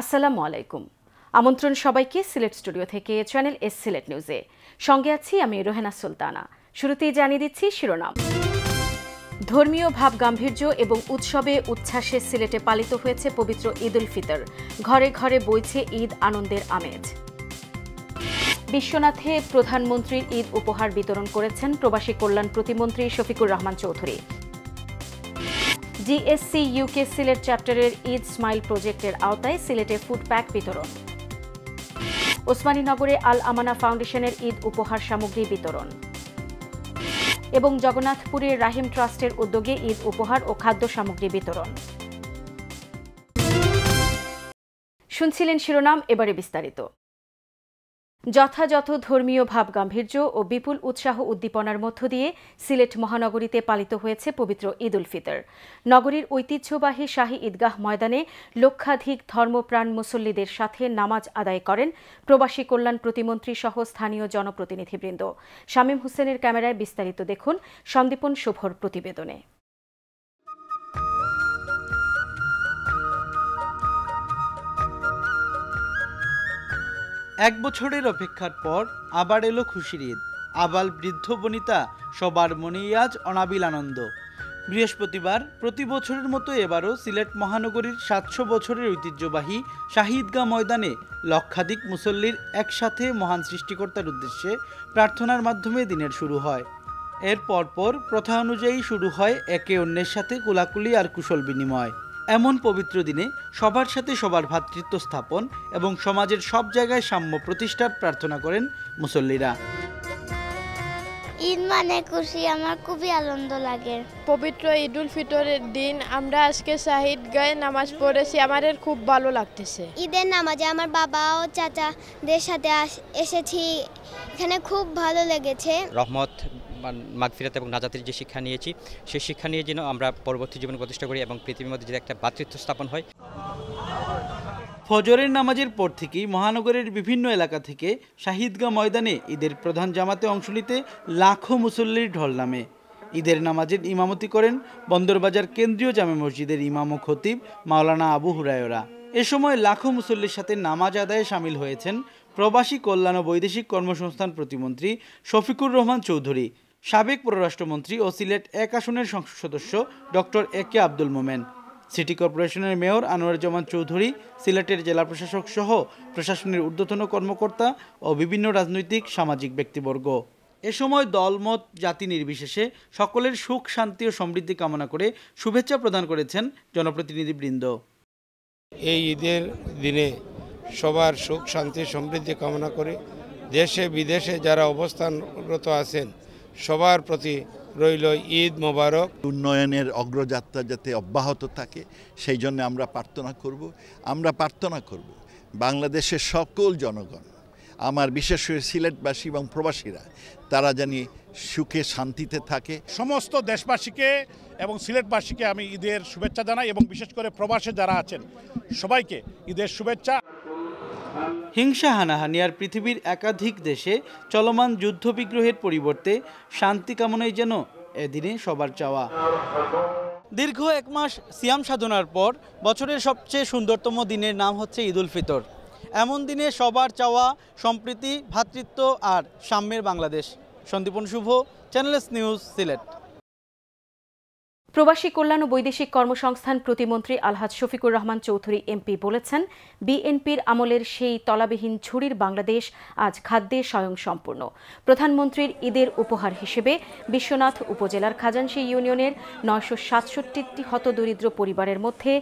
আসসালামু আলাইকুম আমন্ত্রণ সবাইকে সিলেট স্টুডিও থেকে চ্যানেল এস সিলেট নিউজে সঙ্গে আছি আমি রোহেনা সুলতানা শুরুতেই জানিয়ে দিচ্ছি শিরোনাম ধর্মীয় ভাব গাম্ভীর্য এবং উৎসবে উচ্ছ্বাসে সিলেটে পালিত হয়েছে পবিত্র ঈদ উল ফিতর ঘরে ঘরে বইছে ঈদ আনন্দের আমেজ বিশ্বনাথে প্রধানমন্ত্রীর ঈদ উপহার বিতরণ করেছেন প্রবাসী কল্যাণ প্রতিমন্ত্রী শফিকুর রহমান চৌধুরী ডিএসসি ইউকে সিলেট চ্যাপ্টারের ঈদ স্মাইল প্রজেক্টের আওতায় সিলেটে ফুড প্যাক বিতরণ ওসমানীনগরে আল আমানা ফাউন্ডেশনের ঈদ উপহার সামগ্রী বিতরণ এবং জগন্নাথপুরের রাহিম ট্রাস্টের উদ্যোগে ঈদ উপহার ও খাদ্য সামগ্রী বিতরণ শুনছিলেন শিরোনাম এবারে বিস্তারিত যথাযথ ধর্মীয় ভাবগাম্ভীর্য ও বিপুল উৎসাহ উদ্দীপনার মধ্য দিয়ে সিলেট মহানগরীতে পালিত হয়েছে পবিত্র ঈদ উল ফিতর নগরীর ঐতিহ্যবাহী শাহী ঈদগাহ ময়দানে লক্ষাধিক ধর্মপ্রাণ মুসল্লিদের সাথে নামাজ আদায় করেন প্রবাসী কল্যাণ প্রতিমন্ত্রী সহ স্থানীয় জনপ্রতিনিধিবৃন্দ শামীম হোসেনের ক্যামেরায় বিস্তারিত দেখুন সন্দীপন শুভর প্রতিবেদনে এক বছরের অপেক্ষার পর আবার এলো খুশির ঈদ আবাল বৃদ্ধ বনিতা সবার মনেই আজ অনাবিল আনন্দ বৃহস্পতিবার প্রতি বছরের মতো এবারও সিলেট মহানগরীর সাতশো বছরের ঐতিহ্যবাহী শাহিদগা ময়দানে লক্ষাধিক মুসল্লির একসাথে মহান সৃষ্টিকর্তার উদ্দেশ্যে প্রার্থনার মাধ্যমে দিনের শুরু হয় এর পরপর প্রথা অনুযায়ী শুরু হয় একে অন্যের সাথে কোলাকুলি আর কুশল বিনিময় এমন পবিত্র দিনে সবার সাথে সবার ভ্রাতৃত্ব স্থাপন এবং সমাজের সব জায়গায় সাম্য প্রতিষ্ঠার প্রার্থনা করেন মুসল্লিরা ঈদ মানে খুশি আমার খুবই আনন্দ লাগে পবিত্র ঈদুল ফিতরের দিন আমরা আজকে শাহিদ গায়ে নামাজ পড়েছি আমাদের খুব ভালো লাগতেছে ঈদের নামাজে আমার বাবা ও চাচাদের সাথে এসেছি এখানে খুব ভালো লেগেছে রহমত মাগফিরাত এবং নাজাতের যে শিক্ষা নিয়েছি সেই শিক্ষা নিয়ে যেন আমরা পরবর্তী জীবন প্রতিষ্ঠা করি এবং পৃথিবীর মধ্যে যদি একটা ভাতৃত্ব স্থাপন হয় ফজরের নামাজের পর থেকেই মহানগরের বিভিন্ন এলাকা থেকে শাহিদগা ময়দানে ঈদের প্রধান জামাতে অংশ নিতে লাখো মুসল্লির ঢল নামে ঈদের নামাজের ইমামতি করেন বন্দরবাজার কেন্দ্রীয় জামে মসজিদের ইমাম ও খতিব মাওলানা আবু হুরায়রা এ সময় লাখো মুসল্লির সাথে নামাজ আদায়ে সামিল হয়েছেন প্রবাসী কল্যাণ ও বৈদেশিক কর্মসংস্থান প্রতিমন্ত্রী শফিকুর রহমান চৌধুরী সাবেক পররাষ্ট্রমন্ত্রী ও সিলেট এক আসনের সংসদ সদস্য doctor A K Abdul Momen city কর্পোরেশনের মেয়র আনোয়ারুজ্জামান চৌধুরী সিলেটের জেলা প্রশাসক সহ প্রশাসনের ঊর্ধ্বতন কর্মকর্তা ও বিভিন্ন রাজনৈতিক সামাজিক ব্যক্তিবর্গ এ সময় দলমত জাতি নির্বিশেষে সকলের সুখ শান্তি ও সমৃদ্ধি কামনা করে শুভেচ্ছা প্রদান করেছেন জনপ্রতিনিধিবৃন্দ এই ঈদের দিনে সবার সুখ শান্তি সমৃদ্ধি কামনা করে দেশে বিদেশে যারা অবস্থানরত আছেন সবার প্রতি রইল ঈদ মোবারক উন্নয়নের অগ্রযাত্রা যাতে অব্যাহত থাকে সেই জন্য আমরা প্রার্থনা করব আমরা প্রার্থনা করব বাংলাদেশের সকল জনগণ আমার বিশেষ করে সিলেটবাসী এবং প্রবাসীরা তারা জানি সুখে শান্তিতে থাকে সমস্ত দেশবাসীকে এবং সিলেটবাসীকে আমি ঈদের শুভেচ্ছা জানাই এবং বিশেষ করে প্রবাসে যারা আছেন সবাইকে ঈদের শুভেচ্ছা হিংসা হানাহানি আর পৃথিবীর একাধিক দেশে চলমান যুদ্ধবিগ্রহের পরিবর্তে শান্তি কামনাই যেন এদিনে সবার চাওয়া দীর্ঘ এক মাস সিয়াম সাধনার পর বছরের সবচেয়ে সুন্দরতম দিনের নাম হচ্ছে ঈদুল ফিতর এমন দিনে সবার চাওয়া সম্প্রীতি ভ্রাতৃত্ব আর সাম্যের বাংলাদেশ সন্দীপন শুভ চ্যানেলস নিউজ সিলেট প্রবাসী কল্যাণ ও বৈদেশিক কর্মসংস্থান প্রতিমন্ত্রী আলহাজ শফিকুর রহমান চৌধুরী এমপি বলেছেন বিএনপির আমলের সেই তলাবিহীন ঝুড়ির বাংলাদেশ আজ খাদ্যে স্বয়ংসম্পূর্ণ প্রধানমন্ত্রীর ঈদের উপহার হিসেবে বিশ্বনাথ উপজেলার খাজানশি ইউনিয়নের নয়শো সাতষট্টি হতদরিদ্র পরিবারের মধ্যে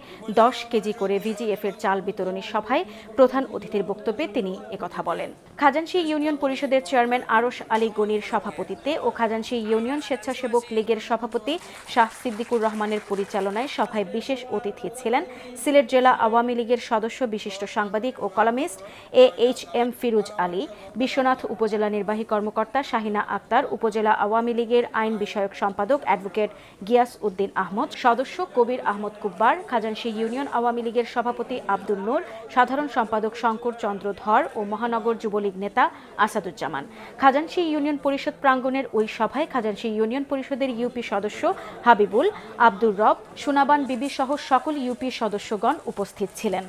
দশ কেজি করে ভিজিএফের চাল বিতরণী সভায় প্রধান অতিথির বক্তব্যে তিনি একথা বলেন খাজানশি ইউনিয়ন পরিষদের চেয়ারম্যান আরশ আলী গনির সভাপতিত্বে ও খাজানসি ইউনিয়ন স্বেচ্ছাসেবক লীগের সভাপতি শাহ সিদ্দিক সিদ্দিকুর রহমানের পরিচালনায় সভায় বিশেষ অতিথি ছিলেন সিলেট জেলা আওয়ামী লীগের সদস্য বিশিষ্ট সাংবাদিক ও columnist A H M Firoz Ali Bishwanath উপজেলা নির্বাহী কর্মকর্তা শাহিনা আক্তার উপজেলা আওয়ামী লীগের আইন বিষয়ক সম্পাদক অ্যাডভোকেট গিয়াস উদ্দিন আহমদ সদস্য কবির আহমদ কুব্বার খাজানসি ইউনিয়ন আওয়ামী লীগের সভাপতি আব্দুল নূর সাধারণ সম্পাদক শঙ্কর চন্দ্র ধর ও মহানগর যুবলীগ নেতা আসাদুজ্জামান খাজানসি ইউনিয়ন পরিষদ প্রাঙ্গণের ওই সভায় খাজানসি ইউনিয়ন পরিষদের ইউপি সদস্য হাবিবুল আব্দুর রব সুনাবান বিবি সহ সকল ইউপি সদস্যগণ উপস্থিত ছিলেন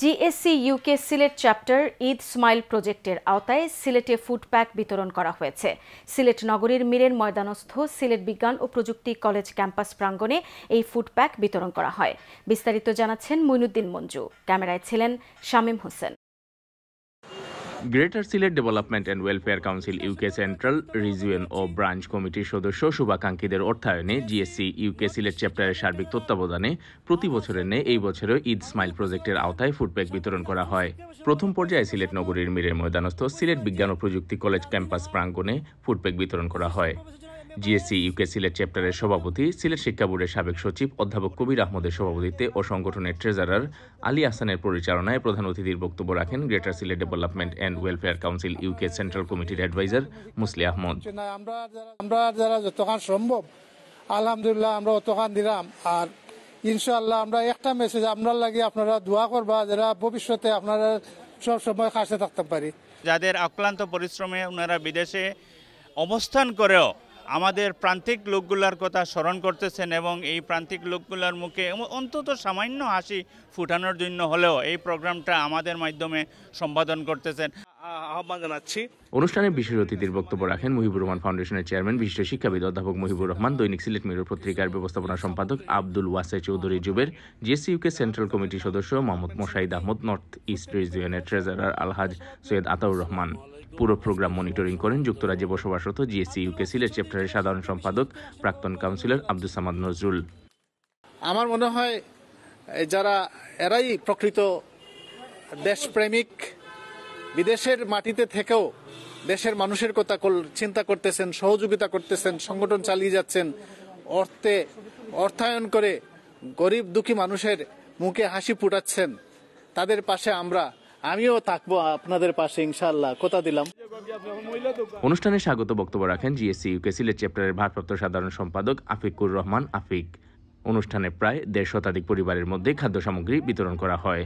GSC UK Sylhet chapter Eid smile প্রজেক্টের আওতায় সিলেটে ফুড প্যাক বিতরণ করা হয়েছে সিলেট নগরীর মিরের ময়দানস্থ সিলেট বিজ্ঞান ও প্রযুক্তি কলেজ ক্যাম্পাস প্রাঙ্গণে এই ফুড প্যাক বিতরণ করা হয় বিস্তারিত জানাচ্ছেন মইনুদ্দিন মঞ্জু ক্যামেরায় ছিলেন Shamim Hossain greater Sylhet development and welfare council UK central region ও ব্রাঞ্চ কমিটির সদস্য শুভাকাঙ্ক্ষীদের অর্থায়নে জিএসসি ইউকে সিলেট চ্যাপ্টারের সার্বিক তত্ত্বাবধানে প্রতি বছরের নে এই বছরও ঈদ স্মাইল প্রজেক্টের আওতায় ফুডব্যাগ বিতরণ করা হয় প্রথম পর্যায়ে সিলেট নগরীর মিরের ময়দানস্থ সিলেট বিজ্ঞান ও প্রযুক্তি কলেজ ক্যাম্পাস প্রাঙ্গণে ফুডব্যাগ বিতরণ করা হয় জিএসসি ইউকে সিলেট চ্যাপ্টারের সভাপতি সিলেট শিক্ষা বোর্ডের সাবেক সচিব অধ্যাপক কবির আহমদের সভাপতিত্বে ও সংগঠনের ট্রেজারার আলী আহসানের পরিচালনায় প্রধান অতিথির বক্তব্য রাখেন greater Sylhet development and welfare council UK central কমিটির অ্যাডভাইজার মুসলি আহমদ আমরা যারা যতক্ষণ সম্ভব আলহামদুলিল্লাহ আমরা অতখান দিলাম আর ইনশাল্লাহ আমরা একটা মেসেজ আপনার লাগে আপনারা দোয়া করবা যারা ভবিষ্যতে আপনারা সব সময় কাছে থাকতে পারি যাদের অক্লান্ত পরিশ্রমে ওনারা বিদেশে অবস্থান করেও আমাদের প্রান্তিক লোকগুলার কথা স্মরণ করতেছেন এবং এই প্রান্তিক লোকগুলার মুখে অন্তত সামান্য হাসি ফুটানোর জন্য হলেও এই প্রোগ্রামটা আমাদের মাধ্যমে সম্পাদন করতেছেন আহ্বান জানাচ্ছি অনুষ্ঠানে বিশেষ অতিথির বক্তব্য রাখেন মুহিবুর রহমান ফাউন্ডেশনের চেয়ারম্যান বিশিষ্ট শিক্ষাবিদ অধ্যাপক মুহিবুর রহমান দৈনিক সিলেট মিরর পত্রিকার ব্যবস্থাপনা সম্পাদক Abdul Wasey Chowdhury Zuber G C U K central committee সদস্য মোহাম্মদ মোশাহিদ আহমদ নর্থ ইস্ট রিজিয়নের ট্রেজারার আলহাজ সৈয়দ আতাউর রহমান পুরো প্রোগ্রাম মনিটরিং করেন যুক্তরাজ্যে বসবাসরত জিএসসি ইউকে সিলেট চ্যাপ্টারের সাধারণ সম্পাদক প্রাক্তন কাউন্সিলর আব্দুল সামাদ নজরুল আমার মনে হয় যারা এরাই প্রকৃত দেশপ্রেমিক বিদেশের মাটিতে থেকেও দেশের মানুষের কথা চিন্তা করতেছেন সহযোগিতা করতেছেন সংগঠন চালিয়ে যাচ্ছেন অর্থে অর্থায়ন করে গরিব দুঃখী মানুষের মুখে হাসি ফুটাচ্ছেন তাদের পাশে আমরা আমিও থাকবো আপনাদের পাশে ইনশাল্লাহ কথা দিলাম অনুষ্ঠানে স্বাগত বক্তব্য রাখেন জিএসসি ইউকে সিলেট চ্যাপ্টারের ভারপ্রাপ্ত সাধারণ সম্পাদক আফিকুর রহমান আফিক অনুষ্ঠানে প্রায় দেড় শতাধিক পরিবারের মধ্যে খাদ্য সামগ্রী বিতরণ করা হয়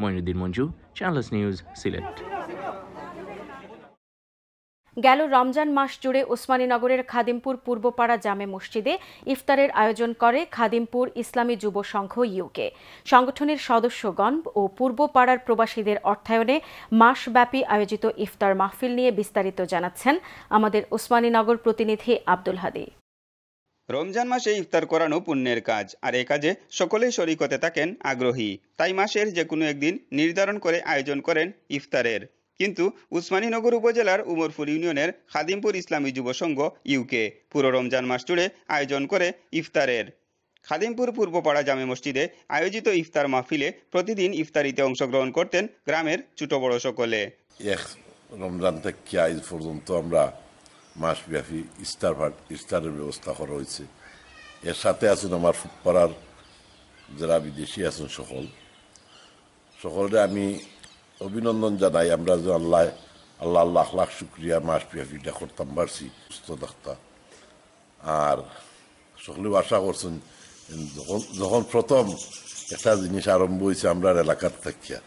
মইনুদ্দিন মঞ্জু চ্যানেলস নিউজ সিলেট গেল রমজান মাস জুড়ে ওসমানীনগরের খাদিমপুর পূর্বপাড়া জামে মসজিদে ইফতারের আয়োজন করে খাদিমপুর ইসলামী যুব সংঘ ইউকে সংগঠনের সদস্যগণ ও পূর্বপাড়ার প্রবাসীদের অর্থায়নে মাসব্যাপী আয়োজিত ইফতার মাহফিল নিয়ে বিস্তারিত জানাচ্ছেন আমাদের ওসমানীনগর প্রতিনিধি আব্দুল হাদি রমজান মাসে ইফতার করানো পুণ্যের কাজ আর এ কাজে সকলেই শরিক হতে থাকেন আগ্রহী তাই মাসের যে কোনো একদিন নির্ধারণ করে আয়োজন করেন ইফতারের কিন্তু উসমানীনগর উপজেলার উমরপুর ইউনিয়নের খাদিমপুর ইসলামী যুব সংঘ ইউকে পুরো রমজান মাস জুড়ে আয়োজন করে ইফতারের খাদিমপুর পূর্বপাড়া জামে মসজিদে আয়োজিত ইফতার মাহফিলে প্রতিদিন ইফতারিতে অংশগ্রহণ করতেন গ্রামের ছোট বড় সকলে রমজান থেকে আজ পর্যন্ত আমরা মাসব্যাপী ইস্টার ইস্টারের ব্যবস্থা করা হয়েছে এর সাথে আছেন আমার পাড়ার যারা বিদেশি আছেন সকল সকলরে আমি অভিনন্দন জানাই আমরা যে আল্লাহ আল্লাহ আল্লাহ লাখ শুক্রিয়া মাস পিয়াফিটা করতাম পারছি সুস্থ থাকতাম আর সকলেও আশা করছেন যখন প্রথম একটা জিনিস আরম্ভ হয়েছে আমরা এলাকার থাকিয়া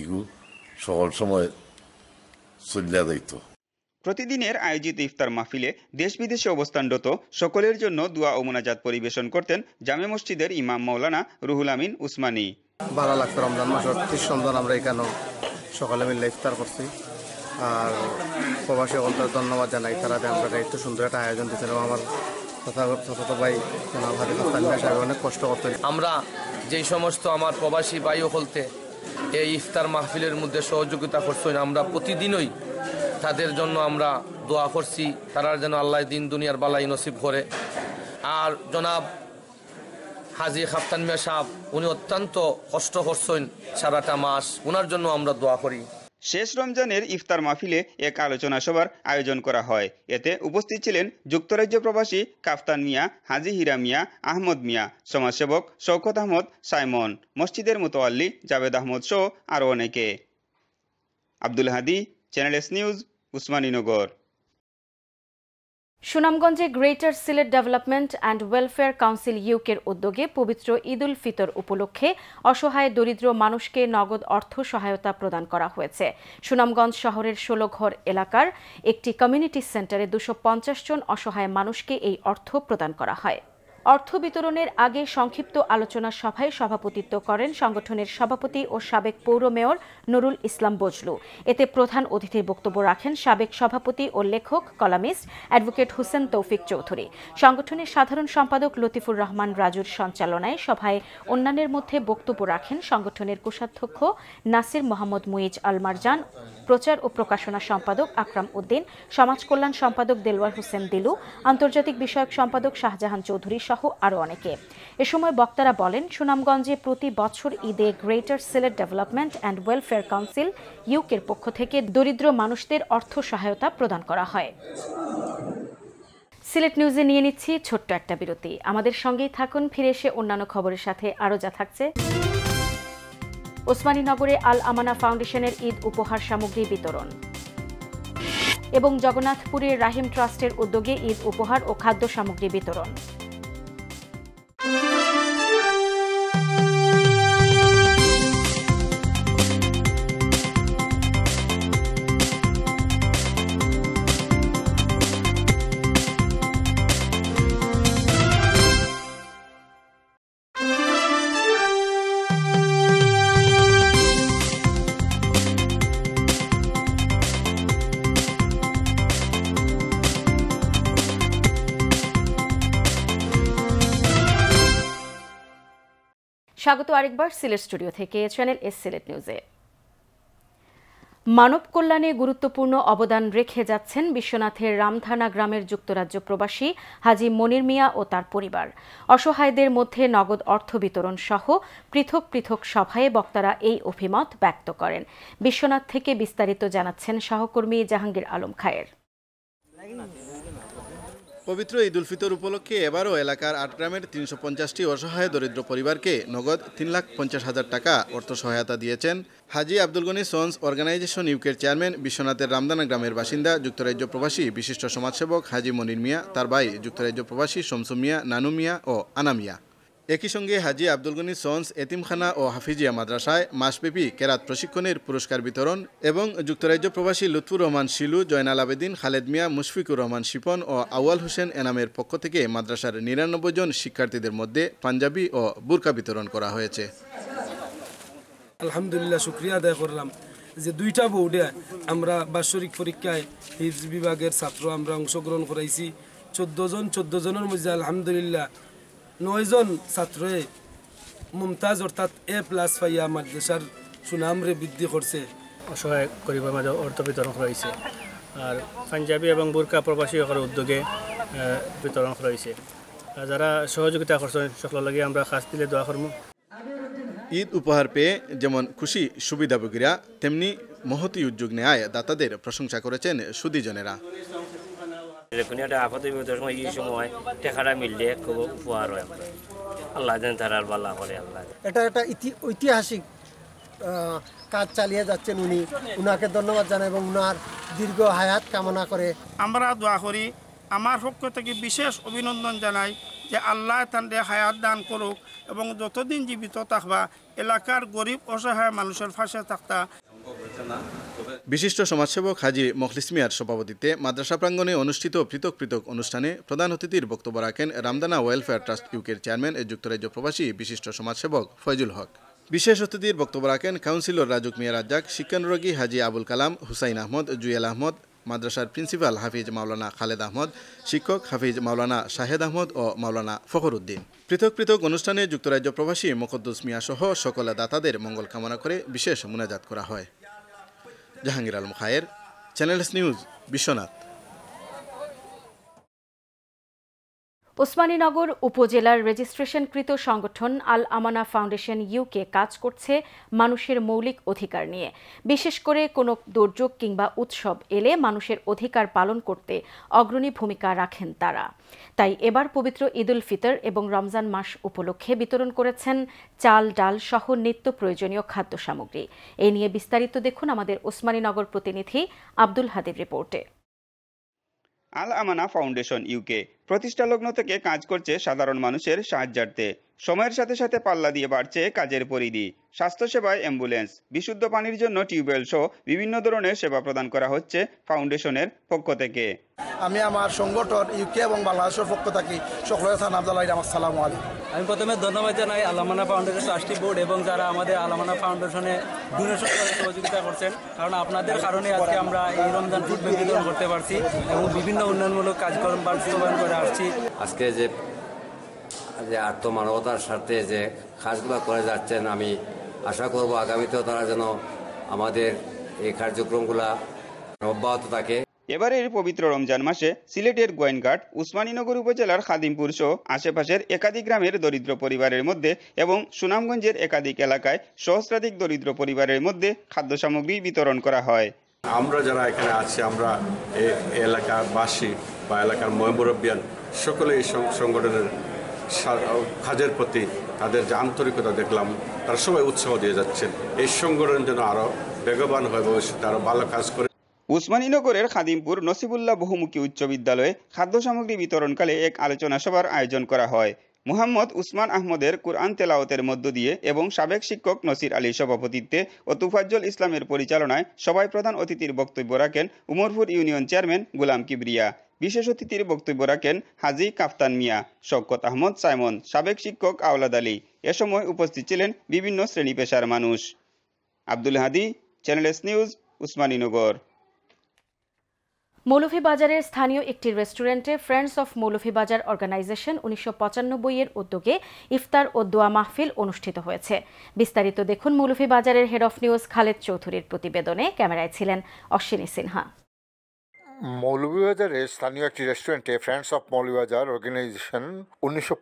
ইগু সকল সময় চলিয়া যাইত প্রতিদিনের আয়োজিত ইফতার মাহফিলে দেশ বিদেশে অবস্থানরত সকলের জন্য দোয়া ও মোনাজাত পরিবেশন করতেন জামে মসজিদের ইমাম মৌলানা রুহুল আমিন উসমানী ভালো লাগতো রমজান মাসের ত্রিশ রমজান আমরা এখানেও সকালে মিলে ইফতার করছি আর প্রবাসী অন্তর ধন্যবাদ জানাই তারা আমরা একটু সুন্দর একটা আয়োজন দিচ্ছেন এবং আমার কষ্ট আমরা যেই সমস্ত আমার প্রবাসী বায়ু বলতে এই ইফতার মাহফিলের মধ্যে সহযোগিতা করছেন আমরা প্রতিদিনই তাদের জন্য আমরা দোয়া করছি তারা যেন আল্লাহ দিন দুনিয়ার বালাই নসিব করে আর জনাব হাজি খাফতান মিয়া সাহেব উনি অত্যন্ত কষ্ট করছেন সারাটা মাস ওনার জন্য আমরা দোয়া করি শেষ রমজানের ইফতার মাহফিলে এক আলোচনা সভার আয়োজন করা হয় এতে উপস্থিত ছিলেন যুক্তরাজ্য প্রবাসী কাফতান মিয়া হাজি হিরা মিয়া আহমদ মিয়া সমাজসেবক শওকত আহমদ সাইমন মসজিদের মোতোয়াল্লি জাভেদ আহমদ সহ আরও অনেকে Abdul Hadi channel S news Osmaninagar সুনামগঞ্জে greater Sylhet development and welfare council ইউকের উদ্যোগে পবিত্র ঈদ উল ফিতর উপলক্ষে অসহায় দরিদ্র মানুষকে নগদ অর্থ সহায়তা প্রদান করা হয়েছে সুনামগঞ্জ শহরের ষোলঘর এলাকার একটি কমিউনিটি সেন্টারে দুশো জন অসহায় মানুষকে এই অর্থ প্রদান করা হয় অর্থ বিতরণের আগে সংক্ষিপ্ত আলোচনা সভায় সভাপতিত্ব করেন সংগঠনের সভাপতি ও সাবেক পৌর মেয়র নুরুল ইসলাম বজলু এতে প্রধান অতিথির বক্তব্য রাখেন সাবেক সভাপতি ও লেখক কলামিস্ট অ্যাডভোকেট হুসেন তৌফিক চৌধুরী সংগঠনের সাধারণ সম্পাদক লতিফুর রহমান রাজুর সঞ্চালনায় সভায় অন্যান্যের মধ্যে বক্তব্য রাখেন সংগঠনের কোষাধ্যক্ষ নাসির মোহাম্মদ মুইজ আলমারজান প্রচার ও প্রকাশনা সম্পাদক আকরাম উদ্দিন সমাজ কল্যাণ সম্পাদক দেলওয়ার হোসেন দিলু আন্তর্জাতিক বিষয়ক সম্পাদক শাহজাহান চৌধুরী সহ আরও অনেকে এ সময় বক্তারা বলেন সুনামগঞ্জে প্রতি বছর ঈদে greater Sylhet development and welfare council ইউকের পক্ষ থেকে দরিদ্র মানুষদের অর্থ সহায়তা প্রদান করা হয় সিলেট নিউজে নিয়ে নিচ্ছি ছোট্ট একটা বিরতি আমাদের সঙ্গেই থাকুন ফিরে এসে অন্যান্য খবরের সাথে আরও যা থাকছে ওসমানীনগরে আল আমানা ফাউন্ডেশনের ঈদ উপহার সামগ্রী বিতরণ এবং জগন্নাথপুরের রাহিম ট্রাস্টের উদ্যোগে ঈদ উপহার ও খাদ্য সামগ্রী বিতরণ স্বাগত আরেকবার সিলেট স্টুডিও থেকে চ্যানেল এস সিলেট নিউজে মানব কল্যাণে গুরুত্বপূর্ণ অবদান রেখে যাচ্ছেন বিশ্বনাথের রামথানা গ্রামের যুক্তরাজ্য প্রবাসী হাজি মনির মিয়া ও তার পরিবার অসহায়দের মধ্যে নগদ অর্থ বিতরণ সহ পৃথক পৃথক সভায় বক্তারা এই অভিমত ব্যক্ত করেন বিশ্বনাথ থেকে বিস্তারিত জানাচ্ছেন সহকর্মী জাহাঙ্গীর আলম খায়ের পবিত্র ঈদ উল ফিতর উপলক্ষে এবারও এলাকার আট গ্রামের তিনশো পঞ্চাশটি অসহায় দরিদ্র পরিবারকে নগদ তিন লাখ পঞ্চাশ হাজার টাকা অর্থ সহায়তা দিয়েছেন হাজি আব্দুল গনি সন্স অর্গানাইজেশন ইউকের চেয়ারম্যান বিশ্বনাথের রামদানা গ্রামের বাসিন্দা যুক্তরাজ্য প্রবাসী বিশিষ্ট সমাজসেবক হাজি মনির মিয়া তার ভাই যুক্তরাজ্য প্রবাসী শমসু মিয়া নানু মিয়া ও আনামিয়া একই সঙ্গে হাজি আব্দুল গনি সন্স এতিমখানা ও হাফিজিয়া মাদ্রাসায় মাসব্যাপী কেরাত প্রশিক্ষণের পুরস্কার বিতরণ এবং যুক্তরাজ্য প্রবাসী লুৎফুর রহমান শিলু জয়নাল আবেদিন খালেদ মিয়া মুশফিকুর রহমান শিপন ও আউয়াল হোসেন এনামের পক্ষ থেকে মাদ্রাসার নিরানব্বই জন শিক্ষার্থীদের মধ্যে পাঞ্জাবি ও বুরকা বিতরণ করা হয়েছে আলহামদুলিল্লাহ শুক্রিয়া আদায় করলাম যে দুইটা বোর্ডে আমরা বাৎসরিক পরীক্ষায় হিজ বিভাগের ছাত্র আমরা অংশগ্রহণ করাইছি চোদ্দ জন চোদ্দ জনের মধ্যে আলহামদুলিল্লাহ নয়জন ছাত্রে মুমতাজ অর্থাৎ এ প্লাস পাইয়া মাদ্রাসার সুনামরে বৃদ্ধি করছে অসহায় গরিবের মাঝে অর্থ বিতরণ রয়েছে আর পাঞ্জাবি এবং বোরকা প্রবাসী সকলের উদ্যোগে বিতরণ রয়েছে যারা সহযোগিতা করছেন সকল লাগে আমরা খাস দিলে দোয়া করব ঈদ উপহার পেয়ে যেমন খুশি সুবিধাভোগীরা তেমনি মহতি উদ্যোগ নেয় দাতাদের প্রশংসা করেছেন সুদীজনেরা সময় এই সময় টেকাটা মিললে খুব উপহার হয় আমরা আল্লাহ তারা করে আল্লাহ এটা একটা ঐতিহাসিক কাজ চালিয়ে যাচ্ছেন উনি উনাকে ধন্যবাদ জানাই এবং উনার দীর্ঘ হায়াত কামনা করে আমরা দোয়া করি আমার পক্ষ থেকে বিশেষ অভিনন্দন জানাই যে আল্লাহ তান্ডে হায়াত দান করুক এবং যতদিন জীবিত থাকবা এলাকার গরিব অসহায় মানুষের ফাঁসে থাকতা বিশিষ্ট সমাজসেবক হাজি মখলিস মিয়ার সভাপতিত্বে মাদ্রাসা প্রাঙ্গণে অনুষ্ঠিত পৃথক পৃথক অনুষ্ঠানে প্রধান অতিথির বক্তব্য রাখেন রামদানা ওয়েলফেয়ার ট্রাস্ট ইউকের চেয়ারম্যান এ যুক্তরাজ্য প্রবাসী বিশিষ্ট সমাজসেবক ফয়জুল হক বিশেষ অতিথির বক্তব্য রাখেন কাউন্সিলর রাজুক মিয়া রাজ্জাক শিক্ষানুরাগী হাজি আবুল কালাম হুসাইন আহমদ জুয়েল আহমদ মাদ্রাসার প্রিন্সিপাল হাফিজ মাওলানা খালেদ আহমদ শিক্ষক হাফিজ মাওলানা শাহেদ আহমদ ও মাওলানা উদ্দিন পৃথক পৃথক অনুষ্ঠানে যুক্তরাজ্য প্রবাসী মকদ্দুস মিয়া সহ সকল দাতাদের মঙ্গল কামনা করে বিশেষ মুনাজাত করা হয় জাহাঙ্গীর আলম খায়ের চ্যানেলস নিউজ বিশ্বনাথ ওসমানীনগর উপজেলার রেজিস্ট্রেশনকৃত সংগঠন আল আমানা ফাউন্ডেশন ইউকে কাজ করছে মানুষের মৌলিক অধিকার নিয়ে বিশেষ করে কোনো দুর্যোগ কিংবা উৎসব এলে মানুষের অধিকার পালন করতে অগ্রণী ভূমিকা রাখেন তারা তাই এবার পবিত্র ঈদুল ফিতর এবং রমজান মাস উপলক্ষে বিতরণ করেছেন চাল ডাল সহ নিত্য প্রয়োজনীয় খাদ্য সামগ্রী এ নিয়ে বিস্তারিত দেখুন আমাদের ওসমানীনগর প্রতিনিধি আব্দুল হাদির রিপোর্টে আল আমানা ফাউন্ডেশন ইউকে প্রতিষ্ঠালগ্ন থেকে কাজ করছে সাধারণ মানুষের সাহায্যার্থে সময়ের সাথে সাথে পাল্লা দিয়ে বাড়ছে কাজের পরিধি স্বাস্থ্যসেবায় অ্যাম্বুলেন্স বিশুদ্ধ পানির জন্য টিউবওয়েল সহ বিভিন্ন ধরনের সেবা প্রদান করা হচ্ছে ফাউন্ডেশনের পক্ষ থেকে আমি আমার সংগঠন ইউকে এবং বাংলাদেশের পক্ষ থেকে সকলের সালাম জানাই আমার সালাম আমি প্রথমে ধন্যবাদ জানাই আলামানা ফাউন্ডেশন ট্রাস্টি বোর্ড এবং যারা আমাদের আলামানা ফাউন্ডেশনে ডোনেশন সহযোগিতা করছেন কারণ আপনাদের কারণে আজকে আমরা এই রমজান ফুড বিতরণ করতে পারছি এবং বিভিন্ন উন্নয়নমূলক কাজকর্ম বাস্তবায়ন করে আসছি আজকে যে যে আত্মমানবতার স্বার্থে যে কাজগুলো করে যাচ্ছেন আমি আশা করব আগামীতেও তারা যেন আমাদের এই কার্যক্রমগুলা অব্যাহত থাকে এবারের পবিত্র রমজান মাসে সিলেটের গোয়েনঘাট উসমানীনগর উপজেলার খাদিমপুর সহ আশেপাশের একাধিক গ্রামের দরিদ্র পরিবারের মধ্যে এবং সুনামগঞ্জের একাধিক এলাকায় সহস্রাধিক দরিদ্র পরিবারের মধ্যে খাদ্য সামগ্রী বিতরণ করা হয় আমরা যারা এখানে আছি আমরা এলাকার বাসী বা এলাকার মহমুরব্বিয়ান সকলে এই সংগঠনের কাজের প্রতি তাদের যে আন্তরিকতা দেখলাম তারা সবাই উৎসাহ দিয়ে যাচ্ছেন এই সংগঠন যেন আরও বেগবান হয়ে ভবিষ্যতে আরও ভালো কাজ করে উসমানীনগরের খাদিমপুর নসিবুল্লাহ বহুমুখী উচ্চ বিদ্যালয়ে খাদ্য সামগ্রী বিতরণকালে এক আলোচনা সভার আয়োজন করা হয় মুহাম্মদ উসমান আহমদের কুরআন তেলাওতের মধ্য দিয়ে এবং সাবেক শিক্ষক নসির আলীর সভাপতিত্বে ও তুফাজ্জল ইসলামের পরিচালনায় সবাই প্রধান অতিথির বক্তব্য রাখেন উমরপুর ইউনিয়ন চেয়ারম্যান গুলাম কিবরিয়া বিশেষ অতিথির বক্তব্য রাখেন হাজি কাফতান মিয়া শওকত আহমদ সাইমন সাবেক শিক্ষক আওলাদ আলী এ সময় উপস্থিত ছিলেন বিভিন্ন শ্রেণী পেশার মানুষ Abdul Hadi channel S news Osmaninagar মৌলভীবাজারের স্থানীয় একটি রেস্টুরেন্টে ফ্রেন্ডস অফ মৌলভীবাজার অর্গানাইজেশন উনিশশো এর উদ্যোগে ইফতার ও দোয়া মাহফিল অনুষ্ঠিত হয়েছে বিস্তারিত দেখুন মৌলভীবাজারের হেড অফ নিউজ খালেদ চৌধুরীর প্রতিবেদনে ক্যামেরায় ছিলেন অশ্বিনী সিনহা মৌলভীবাজারে স্থানীয় একটি রেস্টুরেন্টে ফ্রেন্ডস অফ মৌলভীবাজার অর্গানাইজেশন উনিশশো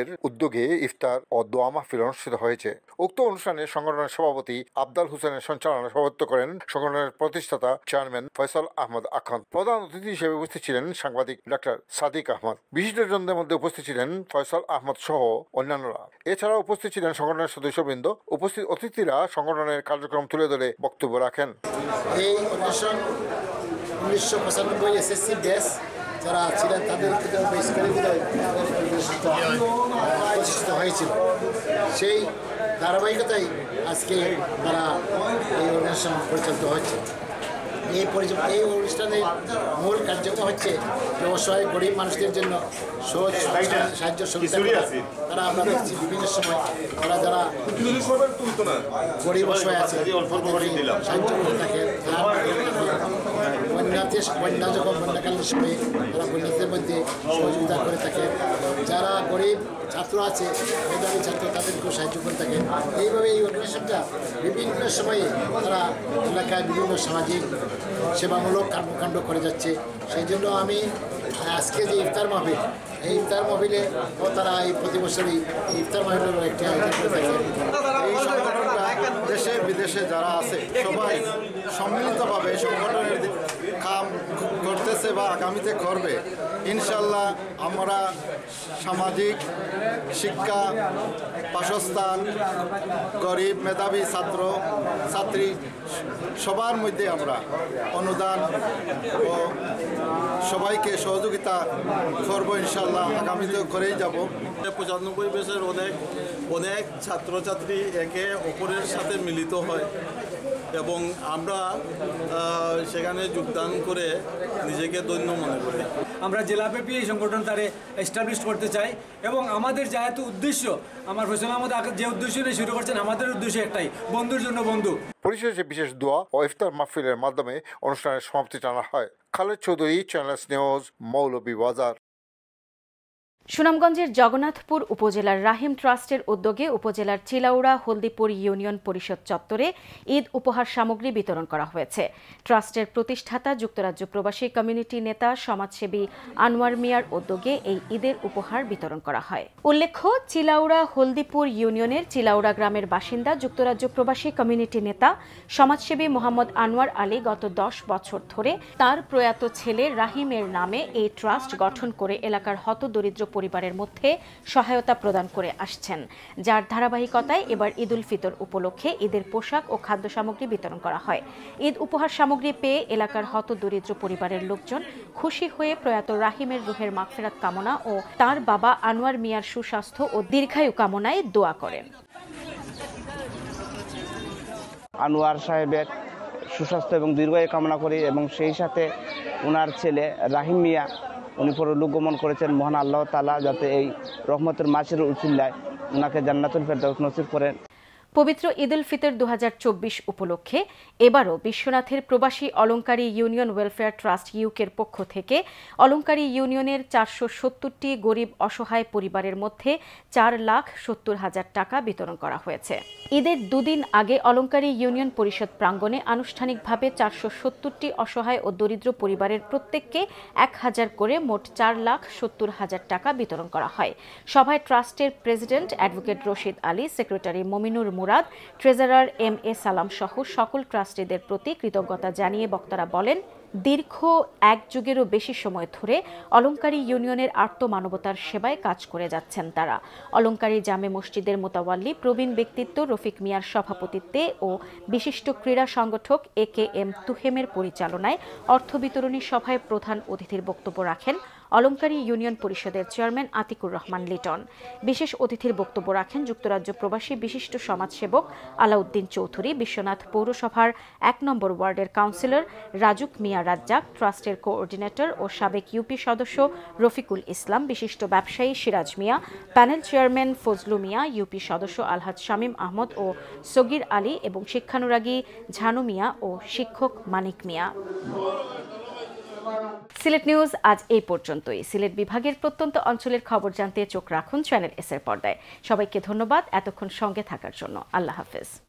এর উদ্যোগে ইফতার ও দোয়া মাহফিল অনুষ্ঠিত হয়েছে উক্ত অনুষ্ঠানে সংগঠনের সভাপতি আবদাল হুসেনের সঞ্চালনা সভাপত্ব করেন সংগঠনের প্রতিষ্ঠাতা চেয়ারম্যান ফয়সাল আহমদ আখন প্রধান অতিথি হিসেবে উপস্থিত ছিলেন সাংবাদিক ডাক্তার সাদিক আহমদ বিশিষ্টজনদের মধ্যে উপস্থিত ছিলেন ফয়সাল আহমদ সহ অন্যান্যরা এছাড়া উপস্থিত ছিলেন সংগঠনের সদস্যবৃন্দ উপস্থিত অতিথিরা সংগঠনের কার্যক্রম তুলে ধরে বক্তব্য রাখেন উনিশশো পঁচানব্বই এসএসসি ব্যাস যারা ছিলেন তাদের বেশ করে প্রতিষ্ঠিত হয়েছিল সেই ধারাবাহিকতাই আজকে তারা এই অনুষ্ঠান পরিচালিত হচ্ছে এই এই অনুষ্ঠানের মূল কার্যক্রম হচ্ছে অসহায় গরিব মানুষদের জন্য সহজ সাহায্য সুবিধা তারা আমরা দেখছি বিভিন্ন সময় তারা যারা গরিব অসহায় আছে সাহায্য করে থাকে বন্যার্থী বন্যা যখন বন্যাকালীন সময়ে তারা বন্যার্থীর মধ্যে সহযোগিতা করে থাকেন যারা গরিব ছাত্র আছে মেধাবী ছাত্র তাদেরকেও সাহায্য করে থাকেন এইভাবে এই অর্গানাইজেশনটা বিভিন্ন সময়ে তারা এলাকায় বিভিন্ন সামাজিক সেবামূলক কর্মকাণ্ড করে যাচ্ছে সেই জন্য আমি আজকে যে ইফতার মাহফিল এই ইফতার মাহফিলে তারা এই প্রতি বছরই ইফতার মাহফিলের একটি আয়োজন করে থাকেন এই সংগঠনটা দেশে বিদেশে যারা আছে সবাই সম্মিলিতভাবে সংগঠন করতেছে বা আগামীতে করবে ইনশাল্লাহ আমরা সামাজিক শিক্ষা বাসস্থান গরিব মেধাবী ছাত্র ছাত্রী সবার মধ্যে আমরা অনুদান ও সবাইকে সহযোগিতা করবো ইনশাল্লাহ আগামীতেও করেই যাব পঁচানব্বই বছর অনেক অনেক ছাত্রছাত্রী একে অপরের সাথে মিলিত হয় এবং আমরা সেখানে যোগদান করে নিজেকে ধন্য মনে করি আমরা জেলাব্যাপী এই তারে এস্টাবলিশ করতে চাই এবং আমাদের যেহেতু উদ্দেশ্য আমার হোসেন আহমদ যে উদ্দেশ্য নিয়ে শুরু করছেন আমাদের উদ্দেশ্য একটাই বন্ধুর জন্য বন্ধু পরিশেষে বিশেষ দোয়া ও ইফতার মাহফিলের মাধ্যমে অনুষ্ঠানের সমাপ্তি টানা হয় খালেদ চৌধুরী চ্যানেলস নিউজ মৌলবী বাজার সুনামগঞ্জের জগন্নাথপুর উপজেলার রাহিম ট্রাস্টের উদ্যোগে উপজেলার চিলাউড়া হলদিপুর ইউনিয়ন পরিষদ চত্বরে ঈদ উপহার সামগ্রী বিতরণ করা হয়েছে ট্রাস্টের প্রতিষ্ঠাতা যুক্তরাজ্য প্রবাসী কমিউনিটি নেতা সমাজসেবী আনোয়ার মিয়ার উদ্যোগে এই ঈদের উপহার বিতরণ করা হয় উল্লেখ্য চিলাউড়া হলদিপুর ইউনিয়নের চিলাউড়া গ্রামের বাসিন্দা যুক্তরাজ্য প্রবাসী কমিউনিটি নেতা সমাজসেবী মোহাম্মদ আনোয়ার আলী গত দশ বছর ধরে তার প্রয়াত ছেলে রাহিমের নামে এই ট্রাস্ট গঠন করে এলাকার হতদরিদ্র পরিবারের মধ্যে সহায়তা প্রদান করে আসছেন যার ধারাবাহিকতায় এবার ঈদ উল ফিতর উপলক্ষে ঈদের পোশাক ও খাদ্য সামগ্রী বিতরণ করা হয় ঈদ উপহার সামগ্রী পেয়ে এলাকার হত দরিদ্র পরিবারের লোকজন খুশি হয়ে প্রয়াত রাহিমের রুহের মাগফেরাত কামনা ও তার বাবা আনোয়ার মিয়ার সুস্বাস্থ্য ও দীর্ঘায়ু কামনায় দোয়া করেন আনোয়ার সাহেবের সুস্বাস্থ্য এবং দীর্ঘায়ু কামনা করি এবং সেই সাথে ওনার ছেলে রাহিম মিয়া উনি পরলোকগমন করেছেন মহান আল্লাহ তালা যাতে এই রহমতের মাসের উচিল্লায় ওনাকে জান্নাতুল ফেরদাউস নসিব করেন পবিত্র ঈদ উল ফিতর দু উপলক্ষে এবারও বিশ্বনাথের প্রবাসী অলঙ্কারী ইউনিয়ন ওয়েলফেয়ার ট্রাস্ট ইউকের পক্ষ থেকে অলঙ্কারী ইউনিয়নের চারশো সত্তরটি গরিব অসহায় পরিবারের মধ্যে চার লাখ সত্তর হাজার টাকা বিতরণ করা হয়েছে ঈদের দুদিন আগে অলঙ্কারী ইউনিয়ন পরিষদ প্রাঙ্গণে আনুষ্ঠানিকভাবে চারশো সত্তরটি অসহায় ও দরিদ্র পরিবারের প্রত্যেককে এক হাজার করে মোট চার লাখ সত্তর হাজার টাকা বিতরণ করা হয় সভায় ট্রাস্টের president advocate Rashid Ali secretary Mominur Murad treasurer M A Salam সহ সকল ট্রাস্টিদের প্রতি কৃতজ্ঞতা জানিয়ে বক্তারা বলেন দীর্ঘ এক যুগেরও বেশি সময় ধরে অলঙ্কারী ইউনিয়নের আর্ত মানবতার সেবায় কাজ করে যাচ্ছেন তারা অলঙ্কারী জামে মসজিদের মোতাবাল্লি প্রবীণ ব্যক্তিত্ব রফিক মিয়ার সভাপতিত্বে ও বিশিষ্ট ক্রীড়া সংগঠক এ কে এম তুহেমের পরিচালনায় অর্থ বিতরণী সভায় প্রধান অতিথির বক্তব্য রাখেন অলঙ্কারী ইউনিয়ন পরিষদের চেয়ারম্যান আতিকুর রহমান লিটন বিশেষ অতিথির বক্তব্য রাখেন যুক্তরাজ্য প্রবাসী বিশিষ্ট সমাজসেবক আলাউদ্দিন চৌধুরী বিশ্বনাথ পৌরসভার এক নম্বর ওয়ার্ডের কাউন্সিলর রাজুক মিয়া রাজ্জাক ট্রাস্টের কোঅর্ডিনেটর ও সাবেক ইউপি সদস্য রফিকুল ইসলাম বিশিষ্ট ব্যবসায়ী Siraj Mia panel chairman Fazlu Mia UP সদস্য আলহাজ শামীম আহমদ ও সগির আলী এবং শিক্ষানুরাগী ঝানু মিয়া ও শিক্ষক মানিক মিয়া সিলেট নিউজ আজ এই পর্যন্তই সিলেট বিভাগের প্রত্যন্ত অঞ্চলের খবর জানতে চোখ রাখুন চ্যানেল এসের পর্দায় সবাইকে ধন্যবাদ এতক্ষণ সঙ্গে থাকার জন্য আল্লাহ হাফেজ